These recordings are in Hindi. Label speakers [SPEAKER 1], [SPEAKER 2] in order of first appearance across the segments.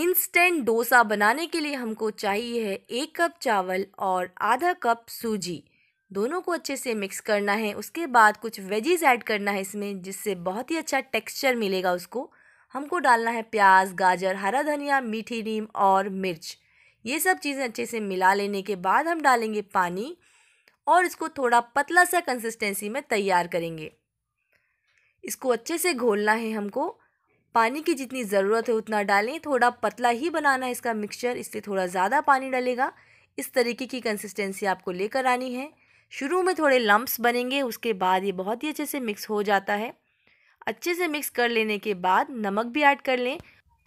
[SPEAKER 1] इंस्टेंट डोसा बनाने के लिए हमको चाहिए है एक कप चावल और आधा कप सूजी दोनों को अच्छे से मिक्स करना है उसके बाद कुछ वेजीज ऐड करना है इसमें जिससे बहुत ही अच्छा टेक्सचर मिलेगा उसको हमको डालना है प्याज गाजर हरा धनिया मीठी नीम और मिर्च ये सब चीज़ें अच्छे से मिला लेने के बाद हम डालेंगे पानी और इसको थोड़ा पतला सा कंसिस्टेंसी में तैयार करेंगे इसको अच्छे से घोलना है हमको पानी की जितनी ज़रूरत है उतना डालें थोड़ा पतला ही बनाना है इसका मिक्सचर इसलिए थोड़ा ज़्यादा पानी डालेगा इस तरीके की कंसिस्टेंसी आपको लेकर आनी है शुरू में थोड़े लम्ब्स बनेंगे उसके बाद ये बहुत ही अच्छे से मिक्स हो जाता है अच्छे से मिक्स कर लेने के बाद नमक भी ऐड कर लें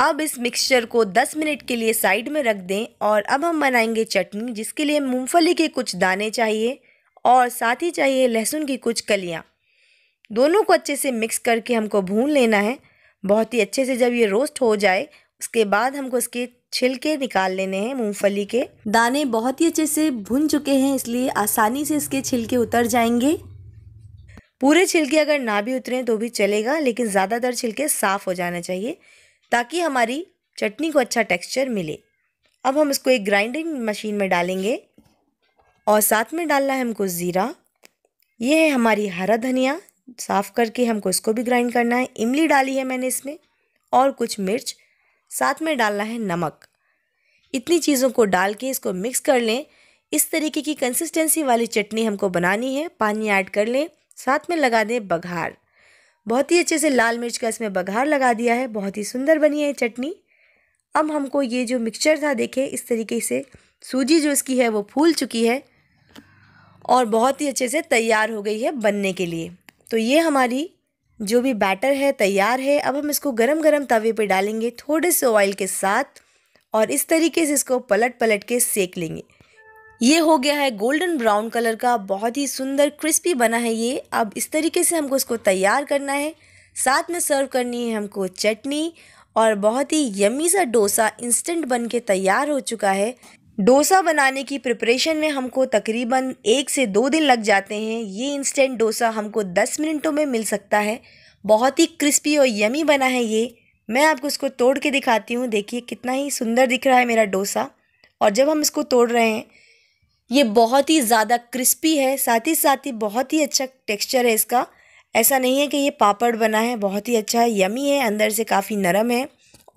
[SPEAKER 1] अब इस मिक्सचर को 10 मिनट के लिए साइड में रख दें और अब हम बनाएंगे चटनी जिसके लिए मूंगफली के कुछ दाने चाहिए और साथ ही चाहिए लहसुन की कुछ कलियाँ दोनों को अच्छे से मिक्स करके हमको भून लेना है बहुत ही अच्छे से जब ये रोस्ट हो जाए उसके बाद हमको इसके छिलके निकाल लेने हैं मूंगफली के दाने बहुत ही अच्छे से भुन चुके हैं इसलिए आसानी से इसके छिलके उतर जाएंगे पूरे छिलके अगर ना भी उतरें तो भी चलेगा लेकिन ज़्यादातर छिलके साफ़ हो जाना चाहिए ताकि हमारी चटनी को अच्छा टेक्सचर मिले अब हम इसको एक ग्राइंडिंग मशीन में डालेंगे और साथ में डालना है हमको ज़ीरा ये है हमारी हरा धनिया साफ़ करके हमको इसको भी ग्राइंड करना है इमली डाली है मैंने इसमें और कुछ मिर्च साथ में डालना है नमक इतनी चीज़ों को डाल के इसको मिक्स कर लें इस तरीके की कंसिस्टेंसी वाली चटनी हमको बनानी है पानी ऐड कर लें साथ में लगा दें बघार बहुत ही अच्छे से लाल मिर्च का इसमें बघार लगा दिया है बहुत ही सुंदर बनी है चटनी अब हमको ये जो मिक्सचर था देखें इस तरीके से सूजी जो इसकी है वो फूल चुकी है और बहुत ही अच्छे से तैयार हो गई है बनने के लिए तो ये हमारी जो भी बैटर है तैयार है अब हम इसको गरम गरम तवे पे डालेंगे थोड़े से ऑयल के साथ और इस तरीके से इसको पलट पलट के सेक लेंगे ये हो गया है गोल्डन ब्राउन कलर का बहुत ही सुंदर क्रिस्पी बना है ये अब इस तरीके से हमको इसको तैयार करना है साथ में सर्व करनी है हमको चटनी और बहुत ही यमी सा डोसा इंस्टेंट बन के तैयार हो चुका है डोसा बनाने की प्रिपरेशन में हमको तकरीबन एक से दो दिन लग जाते हैं ये इंस्टेंट डोसा हमको दस मिनटों में मिल सकता है बहुत ही क्रिस्पी और यमी बना है ये मैं आपको इसको तोड़ के दिखाती हूँ देखिए कितना ही सुंदर दिख रहा है मेरा डोसा और जब हम इसको तोड़ रहे हैं ये बहुत ही ज़्यादा क्रिस्पी है साथ ही साथ ही बहुत ही अच्छा टेक्स्चर है इसका ऐसा नहीं है कि ये पापड़ बना है बहुत ही अच्छा है यमी है अंदर से काफ़ी नरम है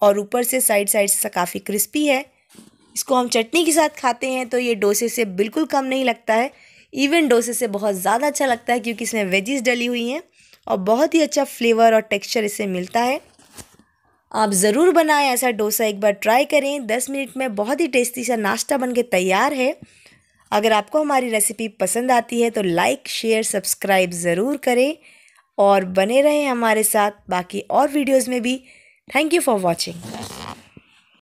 [SPEAKER 1] और ऊपर से साइड साइड से काफ़ी क्रिस्पी है इसको हम चटनी के साथ खाते हैं तो ये डोसे से बिल्कुल कम नहीं लगता है इवन डोसे से बहुत ज़्यादा अच्छा लगता है क्योंकि इसमें वेजिस डली हुई हैं और बहुत ही अच्छा फ्लेवर और टेक्स्चर इससे मिलता है आप ज़रूर बनाएं ऐसा डोसा एक बार ट्राई करें दस मिनट में बहुत ही टेस्टी सा नाश्ता बन तैयार है अगर आपको हमारी रेसिपी पसंद आती है तो लाइक शेयर सब्सक्राइब ज़रूर करें और बने रहें हमारे साथ बाकी और वीडियोज़ में भी थैंक यू फॉर वॉचिंग